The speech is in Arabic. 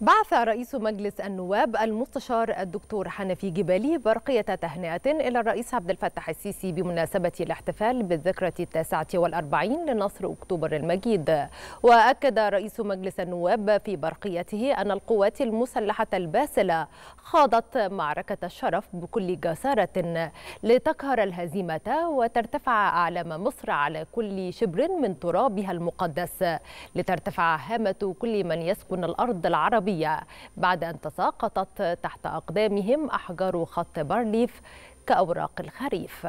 بعث رئيس مجلس النواب المستشار الدكتور حنفي جبالي برقية تهنئة إلى الرئيس عبد الفتاح السيسي بمناسبة الاحتفال بالذكرى التاسعة والأربعين لنصر أكتوبر المجيد وأكد رئيس مجلس النواب في برقيته أن القوات المسلحة الباسلة خاضت معركة الشرف بكل جسارة لتقهر الهزيمة وترتفع أعلام مصر على كل شبر من ترابها المقدس لترتفع هامة كل من يسكن الأرض العربية العربية بعد أن تساقطت تحت أقدامهم أحجار خط بارليف كأوراق الخريف